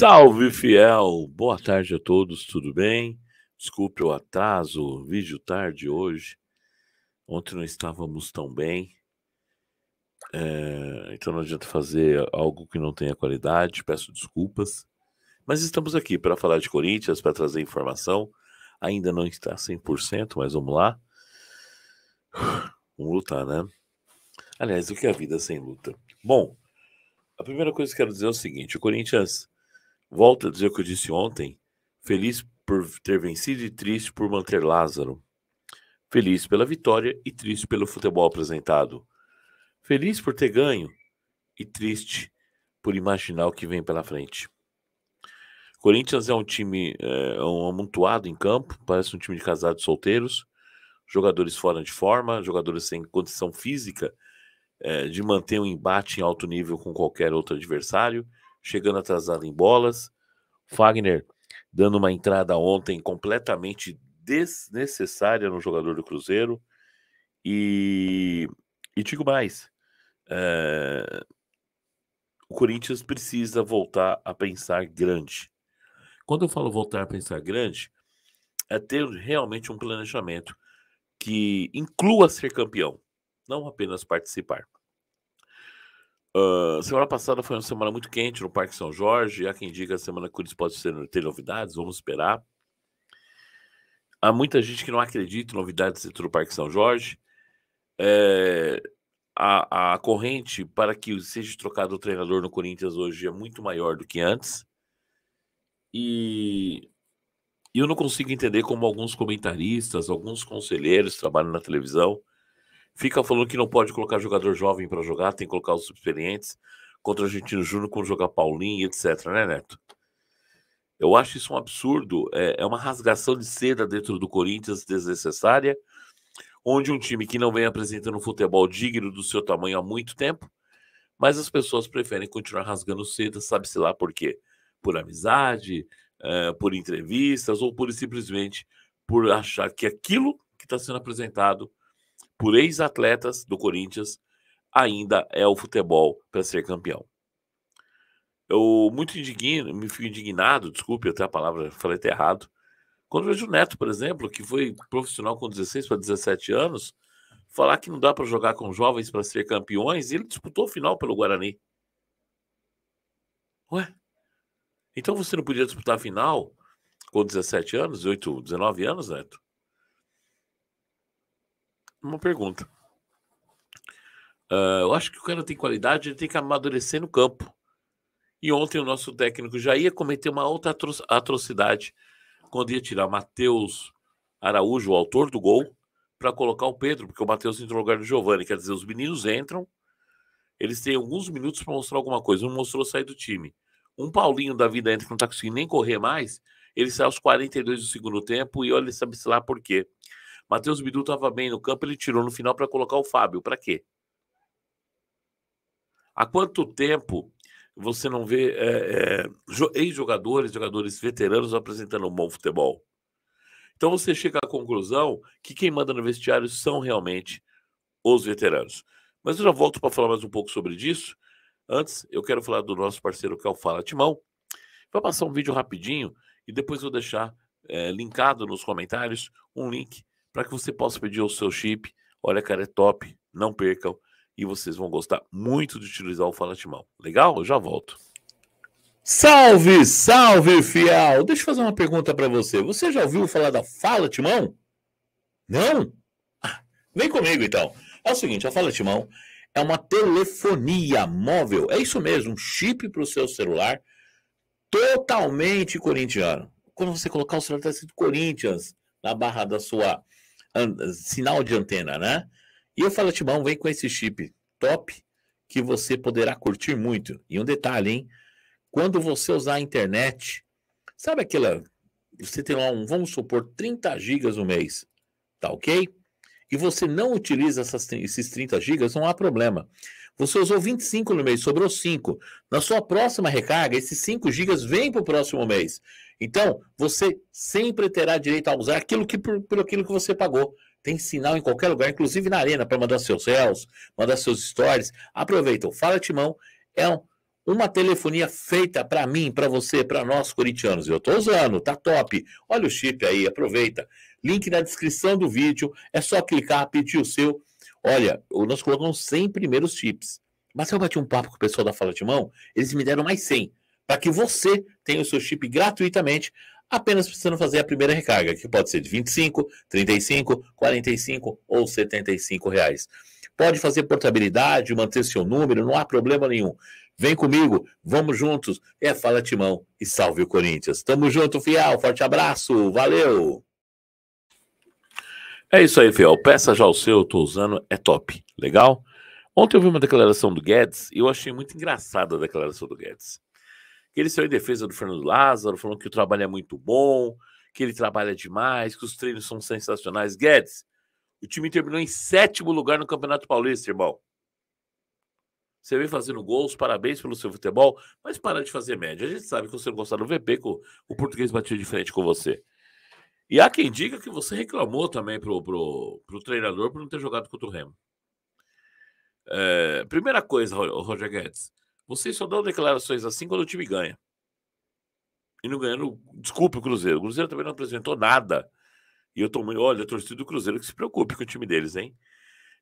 Salve fiel, boa tarde a todos, tudo bem? Desculpe o atraso, vídeo tarde hoje. Ontem não estávamos tão bem, é, então não adianta fazer algo que não tenha qualidade, peço desculpas. Mas estamos aqui para falar de Corinthians, para trazer informação. Ainda não está 100%, mas vamos lá. Vamos lutar, né? Aliás, o que é a vida sem luta? Bom, a primeira coisa que eu quero dizer é o seguinte: o Corinthians Volto a dizer o que eu disse ontem. Feliz por ter vencido e triste por manter Lázaro. Feliz pela vitória e triste pelo futebol apresentado. Feliz por ter ganho e triste por imaginar o que vem pela frente. Corinthians é um time é, um amontoado em campo, parece um time de casados solteiros, jogadores fora de forma, jogadores sem condição física é, de manter um embate em alto nível com qualquer outro adversário chegando atrasado em bolas. Fagner dando uma entrada ontem completamente desnecessária no jogador do Cruzeiro. E, e digo mais: é, o Corinthians precisa voltar a pensar grande. Quando eu falo voltar a pensar grande, é ter realmente um planejamento que inclua ser campeão, não apenas participar. Uh, semana passada foi uma semana muito quente no Parque São Jorge. Há quem diga que a semana que pode ser, ter novidades, vamos esperar. Há muita gente que não acredita em novidades dentro do Parque São Jorge. É, a, a corrente para que seja trocado o treinador no Corinthians hoje é muito maior do que antes. E eu não consigo entender como alguns comentaristas, alguns conselheiros que trabalham na televisão Fica falando que não pode colocar jogador jovem para jogar, tem que colocar os experientes contra o Argentino Júnior, como jogar Paulinho, etc, né, Neto? Eu acho isso um absurdo, é, é uma rasgação de seda dentro do Corinthians desnecessária, onde um time que não vem apresentando um futebol digno do seu tamanho há muito tempo, mas as pessoas preferem continuar rasgando seda, sabe-se lá por quê? Por amizade, é, por entrevistas ou por simplesmente por achar que aquilo que está sendo apresentado por ex-atletas do Corinthians, ainda é o futebol para ser campeão. Eu muito indigno, me fico indignado, desculpe até a palavra, falei até errado. Quando vejo o Neto, por exemplo, que foi profissional com 16 para 17 anos, falar que não dá para jogar com jovens para ser campeões, e ele disputou o final pelo Guarani. Ué? Então você não podia disputar a final com 17 anos, 8, 19 anos, Neto? uma pergunta. Uh, eu acho que o cara tem qualidade, ele tem que amadurecer no campo. E ontem o nosso técnico já ia cometer uma outra atro atrocidade quando ia tirar Matheus Araújo, o autor do gol, para colocar o Pedro, porque o Matheus entrou no lugar do Giovani. Quer dizer, os meninos entram, eles têm alguns minutos para mostrar alguma coisa. Um mostrou sair do time. Um Paulinho da vida entra que não está conseguindo nem correr mais. Ele sai aos 42 do segundo tempo e olha, sabe-se lá por quê. Matheus Bidu estava bem no campo, ele tirou no final para colocar o Fábio. Para quê? Há quanto tempo você não vê é, é, ex-jogadores, jogadores veteranos apresentando um bom futebol? Então você chega à conclusão que quem manda no vestiário são realmente os veteranos. Mas eu já volto para falar mais um pouco sobre isso. Antes, eu quero falar do nosso parceiro que é o Fala Timão. Vou passar um vídeo rapidinho e depois vou deixar é, linkado nos comentários um link para que você possa pedir o seu chip. Olha, cara, é top, não percam e vocês vão gostar muito de utilizar o Fala Timão. Legal? Eu já volto. Salve, salve, fiel. Deixa eu fazer uma pergunta para você. Você já ouviu falar da Fala Timão? Não? Ah, vem comigo então. É o seguinte, a Fala Timão é uma telefonia móvel. É isso mesmo, um chip para o seu celular totalmente corintiano. Quando você colocar o celular, está escrito Corinthians na barra da sua sinal de antena, né? E eu falo, Timão, vem com esse chip top que você poderá curtir muito. E um detalhe, hein? Quando você usar a internet, sabe aquela. Você tem lá um, vamos supor, 30 gigas no mês, tá ok? E você não utiliza essas, esses 30 gigas, não há problema. Você usou 25 no mês, sobrou 5. Na sua próxima recarga, esses 5 gigas vêm para o próximo mês. Então, você sempre terá direito a usar aquilo que por, por aquilo que você pagou. Tem sinal em qualquer lugar, inclusive na arena, para mandar seus réus, mandar seus stories. Aproveita, o Fala Timão é um, uma telefonia feita para mim, para você, para nós corintianos. Eu estou usando, tá top. Olha o chip aí, aproveita. Link na descrição do vídeo, é só clicar, pedir o seu Olha, nós colocamos 100 primeiros chips. Mas eu bati um papo com o pessoal da Fala de Mão, eles me deram mais 100, para que você tenha o seu chip gratuitamente, apenas precisando fazer a primeira recarga, que pode ser de 25, 35, 45 ou 75 reais. Pode fazer portabilidade, manter seu número, não há problema nenhum. Vem comigo, vamos juntos. É Fala Timão e salve o Corinthians. Tamo junto, fiel. Forte abraço, valeu! É isso aí, Fiel. Peça já o seu, eu tô usando, é top. Legal? Ontem eu vi uma declaração do Guedes e eu achei muito engraçada a declaração do Guedes. Ele saiu em defesa do Fernando Lázaro, falando que o trabalho é muito bom, que ele trabalha demais, que os treinos são sensacionais. Guedes, o time terminou em sétimo lugar no Campeonato Paulista, irmão. Você vem fazendo gols, parabéns pelo seu futebol, mas para de fazer média. A gente sabe que você não gostar do VP, que o português batia de frente com você. E há quem diga que você reclamou também pro, pro, pro treinador por não ter jogado contra o Remo. É, primeira coisa, Roger Guedes, vocês só dão declarações assim quando o time ganha. E não ganhando, desculpe o Cruzeiro. O Cruzeiro também não apresentou nada. E eu tô muito, olha, a torcida do Cruzeiro que se preocupe com o time deles, hein?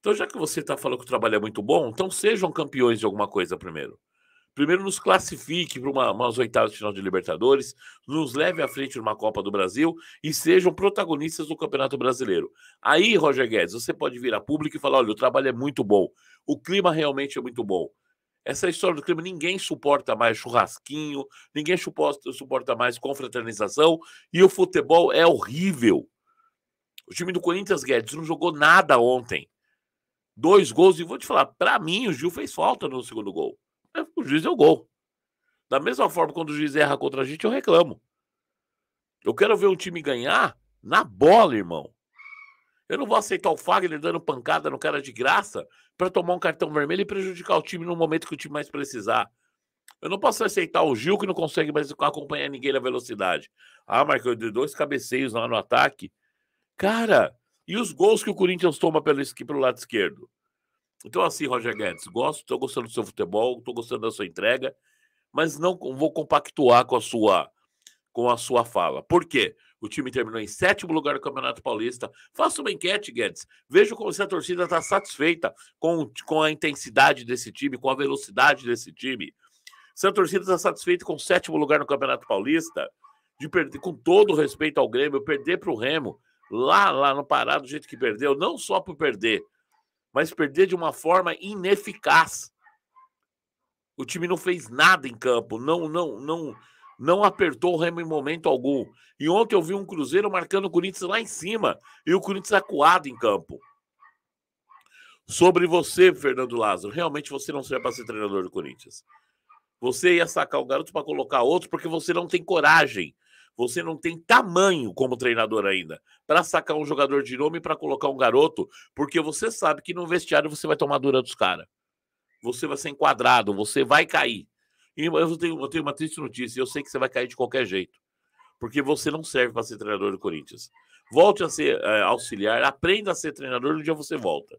Então, já que você está falando que o trabalho é muito bom, então sejam campeões de alguma coisa primeiro primeiro nos classifique para uma, umas oitavas de final de Libertadores, nos leve à frente numa Copa do Brasil e sejam protagonistas do Campeonato Brasileiro. Aí, Roger Guedes, você pode vir a público e falar: olha, o trabalho é muito bom, o clima realmente é muito bom. Essa é história do clima, ninguém suporta mais churrasquinho, ninguém suporta, suporta mais confraternização e o futebol é horrível. O time do Corinthians Guedes não jogou nada ontem. Dois gols, e vou te falar, para mim o Gil fez falta no segundo gol. É, o juiz é o gol. Da mesma forma, quando o juiz erra contra a gente, eu reclamo. Eu quero ver o time ganhar na bola, irmão. Eu não vou aceitar o Fagner dando pancada no cara de graça para tomar um cartão vermelho e prejudicar o time no momento que o time mais precisar. Eu não posso aceitar o Gil que não consegue mais acompanhar ninguém na velocidade. Ah, Marcos, de dois cabeceios lá no ataque. Cara, e os gols que o Corinthians toma pelo, pelo lado esquerdo? Então, assim, Roger Guedes, gosto, estou gostando do seu futebol, estou gostando da sua entrega, mas não vou compactuar com a sua com a sua fala. Por quê? O time terminou em sétimo lugar no Campeonato Paulista. Faça uma enquete, Guedes. Veja como se a torcida está satisfeita com, com a intensidade desse time, com a velocidade desse time. Se a torcida está satisfeita com o sétimo lugar no Campeonato Paulista, de perder, com todo o respeito ao Grêmio, perder para o Remo, lá, lá no Pará, do jeito que perdeu, não só por perder, mas perder de uma forma ineficaz. O time não fez nada em campo, não, não, não, não apertou o Remo em momento algum. E ontem eu vi um Cruzeiro marcando o Corinthians lá em cima e o Corinthians acuado em campo. Sobre você, Fernando Lázaro, realmente você não serve para ser treinador do Corinthians. Você ia sacar o garoto para colocar outro porque você não tem coragem você não tem tamanho como treinador ainda para sacar um jogador de nome para colocar um garoto, porque você sabe que no vestiário você vai tomar dura dos caras. Você vai ser enquadrado, você vai cair. E eu tenho, eu tenho uma triste notícia, eu sei que você vai cair de qualquer jeito, porque você não serve para ser treinador do Corinthians. Volte a ser é, auxiliar, aprenda a ser treinador, no dia você volta.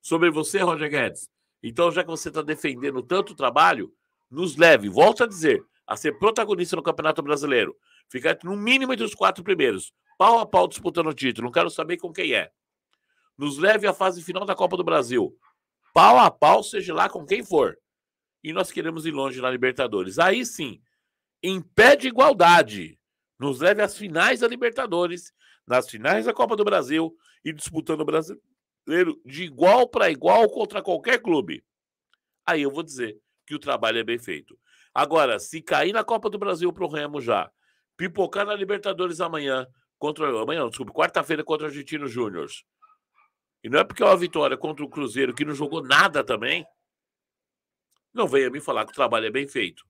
Sobre você, Roger Guedes. Então, já que você está defendendo tanto trabalho, nos leve, volta a dizer, a ser protagonista no Campeonato Brasileiro. Ficar no mínimo entre os quatro primeiros. Pau a pau disputando o título. Não quero saber com quem é. Nos leve à fase final da Copa do Brasil. Pau a pau, seja lá com quem for. E nós queremos ir longe na Libertadores. Aí sim, impede igualdade. Nos leve às finais da Libertadores, nas finais da Copa do Brasil e disputando o brasileiro de igual para igual contra qualquer clube. Aí eu vou dizer que o trabalho é bem feito. Agora, se cair na Copa do Brasil para o Remo já, pipocar na Libertadores amanhã contra amanhã, desculpa, quarta-feira contra o Argentino Júnior. E não é porque é uma vitória contra o Cruzeiro que não jogou nada também. Não venha me falar que o trabalho é bem feito.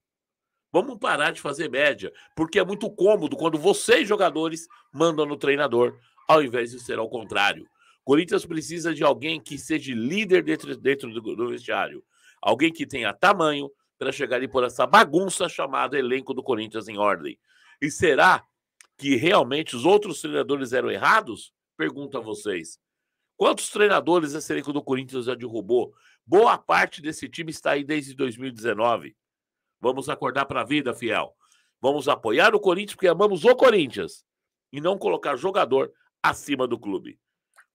Vamos parar de fazer média, porque é muito cômodo quando vocês, jogadores, mandam no treinador, ao invés de ser ao contrário. Corinthians precisa de alguém que seja líder dentro, dentro do, do vestiário. Alguém que tenha tamanho para chegar e pôr essa bagunça chamada elenco do Corinthians em ordem. E será que realmente os outros treinadores eram errados? Pergunto a vocês. Quantos treinadores a Sereco do Corinthians já derrubou? Boa parte desse time está aí desde 2019. Vamos acordar para a vida, fiel. Vamos apoiar o Corinthians porque amamos o Corinthians e não colocar jogador acima do clube.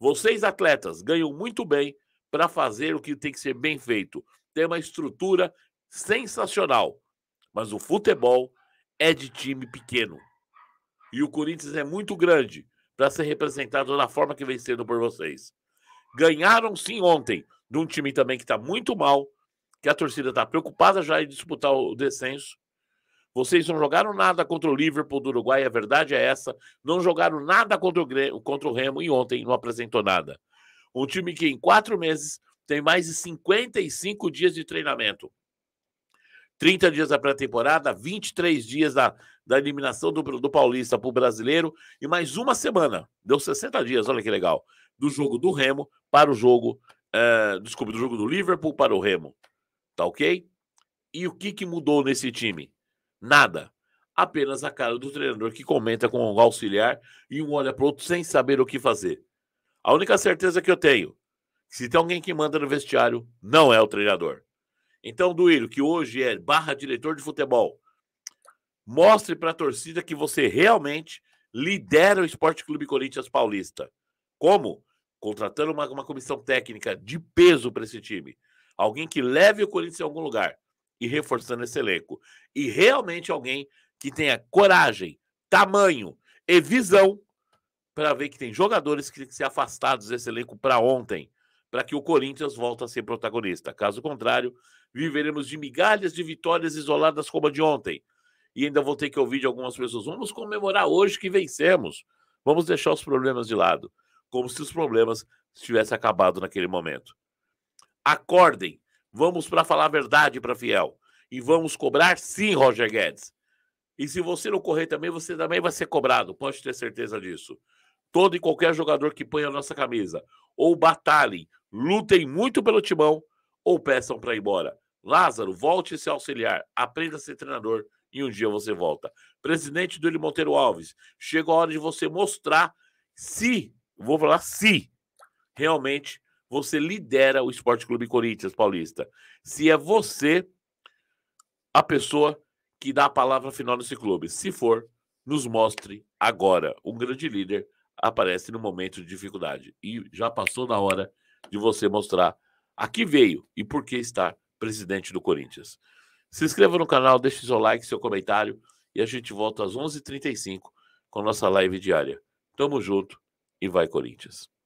Vocês, atletas, ganham muito bem para fazer o que tem que ser bem feito. Tem uma estrutura sensacional, mas o futebol é de time pequeno. E o Corinthians é muito grande para ser representado da forma que vem sendo por vocês. Ganharam sim ontem de um time também que está muito mal, que a torcida está preocupada já em disputar o descenso. Vocês não jogaram nada contra o Liverpool do Uruguai, a verdade é essa. Não jogaram nada contra o, contra o Remo e ontem não apresentou nada. Um time que em quatro meses tem mais de 55 dias de treinamento. 30 dias da pré-temporada, 23 dias da, da eliminação do, do Paulista para o brasileiro e mais uma semana. Deu 60 dias, olha que legal. Do jogo do Remo para o jogo. Uh, desculpe, do jogo do Liverpool para o Remo. Tá ok? E o que, que mudou nesse time? Nada. Apenas a cara do treinador que comenta com um auxiliar e um olha para outro sem saber o que fazer. A única certeza que eu tenho: se tem alguém que manda no vestiário, não é o treinador. Então, Duílio, que hoje é barra diretor de futebol, mostre para a torcida que você realmente lidera o Esporte Clube Corinthians Paulista. Como? Contratando uma, uma comissão técnica de peso para esse time. Alguém que leve o Corinthians a algum lugar e reforçando esse elenco. E realmente alguém que tenha coragem, tamanho e visão para ver que tem jogadores que têm que ser afastados desse elenco para ontem para que o Corinthians volte a ser protagonista. Caso contrário, viveremos de migalhas de vitórias isoladas como a de ontem. E ainda vou ter que ouvir de algumas pessoas: vamos comemorar hoje que vencemos. Vamos deixar os problemas de lado, como se os problemas tivessem acabado naquele momento. Acordem, vamos para falar a verdade para fiel e vamos cobrar sim, Roger Guedes. E se você não correr também, você também vai ser cobrado, pode ter certeza disso. Todo e qualquer jogador que põe a nossa camisa ou batalhe Lutem muito pelo timão ou peçam para ir embora. Lázaro, volte a se auxiliar. Aprenda a ser treinador e um dia você volta. Presidente do Monteiro Alves, chegou a hora de você mostrar se, vou falar se, realmente você lidera o Esporte Clube Corinthians Paulista. Se é você a pessoa que dá a palavra final nesse clube. Se for, nos mostre agora. Um grande líder aparece no momento de dificuldade. E já passou da hora de você mostrar a que veio e por que está presidente do Corinthians. Se inscreva no canal, deixe seu like, seu comentário e a gente volta às 11h35 com nossa live diária. Tamo junto e vai Corinthians!